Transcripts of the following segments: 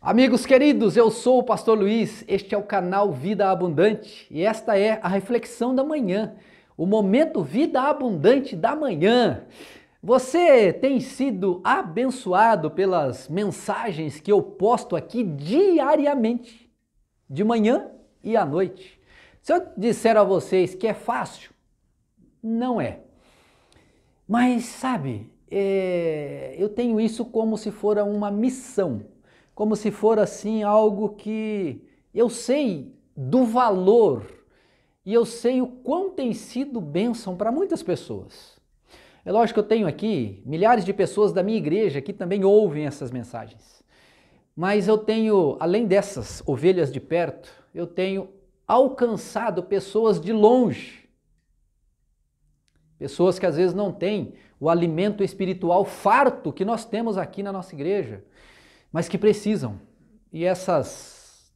Amigos queridos, eu sou o pastor Luiz, este é o canal Vida Abundante e esta é a reflexão da manhã, o momento Vida Abundante da manhã. Você tem sido abençoado pelas mensagens que eu posto aqui diariamente, de manhã e à noite. Se eu disser a vocês que é fácil, não é. Mas sabe, é... eu tenho isso como se fora uma missão como se for assim algo que eu sei do valor e eu sei o quão tem sido bênção para muitas pessoas. É lógico que eu tenho aqui milhares de pessoas da minha igreja que também ouvem essas mensagens. Mas eu tenho, além dessas ovelhas de perto, eu tenho alcançado pessoas de longe. Pessoas que às vezes não têm o alimento espiritual farto que nós temos aqui na nossa igreja mas que precisam. E essas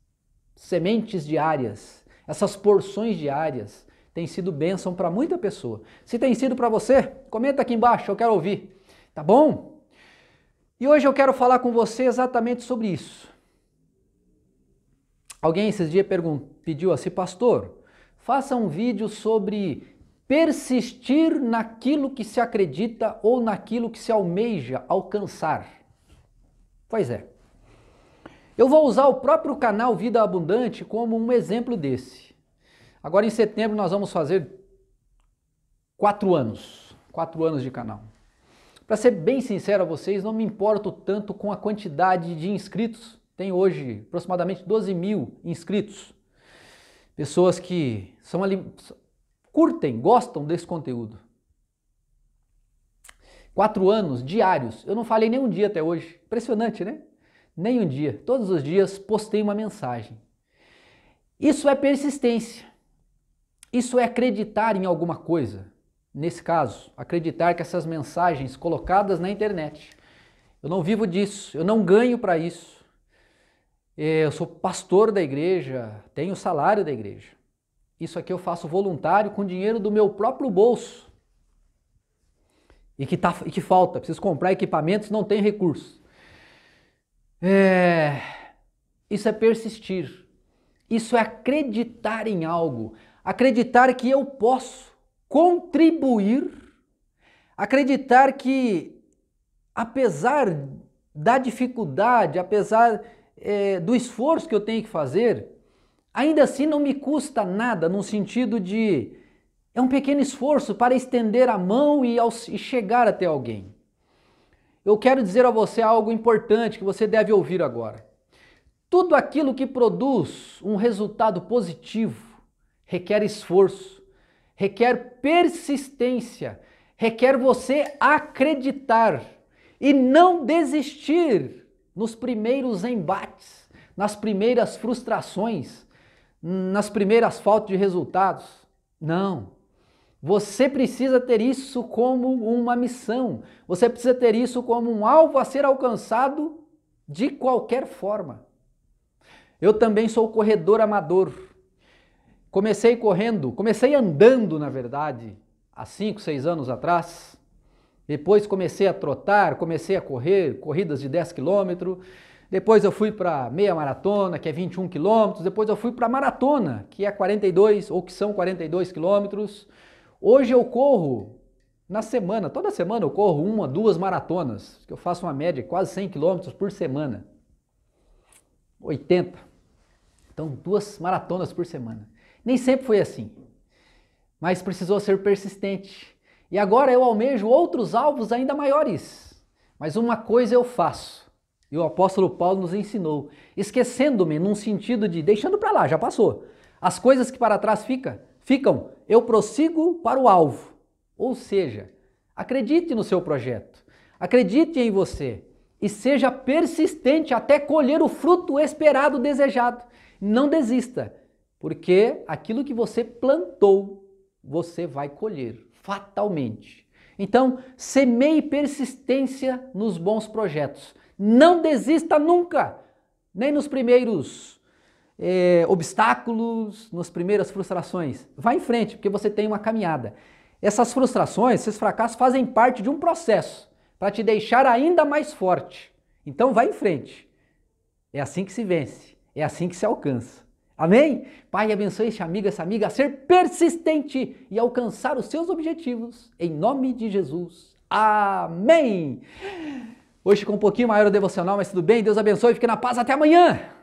sementes diárias, essas porções diárias, têm sido bênção para muita pessoa. Se tem sido para você, comenta aqui embaixo, eu quero ouvir. Tá bom? E hoje eu quero falar com você exatamente sobre isso. Alguém esses dias pediu assim, pastor, faça um vídeo sobre persistir naquilo que se acredita ou naquilo que se almeja alcançar. Pois é. Eu vou usar o próprio canal Vida Abundante como um exemplo desse. Agora em setembro nós vamos fazer quatro anos, quatro anos de canal. Para ser bem sincero a vocês, não me importo tanto com a quantidade de inscritos. Tem hoje aproximadamente 12 mil inscritos. Pessoas que são curtem, gostam desse conteúdo. Quatro anos diários. Eu não falei nenhum dia até hoje. Impressionante, né? Nem um dia. Todos os dias postei uma mensagem. Isso é persistência. Isso é acreditar em alguma coisa. Nesse caso, acreditar que essas mensagens colocadas na internet. Eu não vivo disso, eu não ganho para isso. É, eu sou pastor da igreja, tenho salário da igreja. Isso aqui eu faço voluntário com dinheiro do meu próprio bolso e que, tá, e que falta, precisa comprar equipamentos, não tem recurso. É... Isso é persistir. Isso é acreditar em algo. Acreditar que eu posso contribuir. Acreditar que, apesar da dificuldade, apesar é, do esforço que eu tenho que fazer, ainda assim não me custa nada no sentido de é um pequeno esforço para estender a mão e, e chegar até alguém. Eu quero dizer a você algo importante que você deve ouvir agora. Tudo aquilo que produz um resultado positivo requer esforço, requer persistência, requer você acreditar e não desistir nos primeiros embates, nas primeiras frustrações, nas primeiras faltas de resultados. Não. Você precisa ter isso como uma missão. Você precisa ter isso como um alvo a ser alcançado de qualquer forma. Eu também sou corredor amador. Comecei correndo, comecei andando, na verdade, há 5, 6 anos atrás. Depois comecei a trotar, comecei a correr corridas de 10 é quilômetros. Depois eu fui para meia maratona, que é 21 quilômetros. Depois eu fui para maratona, que é 42 ou que são 42 quilômetros. Hoje eu corro na semana, toda semana eu corro uma, duas maratonas, que eu faço uma média de quase 100 quilômetros por semana. 80. Então, duas maratonas por semana. Nem sempre foi assim, mas precisou ser persistente. E agora eu almejo outros alvos ainda maiores. Mas uma coisa eu faço, e o apóstolo Paulo nos ensinou, esquecendo-me num sentido de deixando para lá, já passou. As coisas que para trás ficam, ficam eu prossigo para o alvo. Ou seja, acredite no seu projeto, acredite em você e seja persistente até colher o fruto esperado, desejado. Não desista, porque aquilo que você plantou, você vai colher fatalmente. Então, semeie persistência nos bons projetos. Não desista nunca, nem nos primeiros é, obstáculos, nas primeiras frustrações. Vá em frente, porque você tem uma caminhada. Essas frustrações, esses fracassos fazem parte de um processo para te deixar ainda mais forte. Então vá em frente. É assim que se vence, é assim que se alcança. Amém? Pai, abençoe este amigo, essa amiga a ser persistente e alcançar os seus objetivos. Em nome de Jesus. Amém! Hoje com um pouquinho maior o devocional, mas tudo bem. Deus abençoe. Fique na paz. Até amanhã!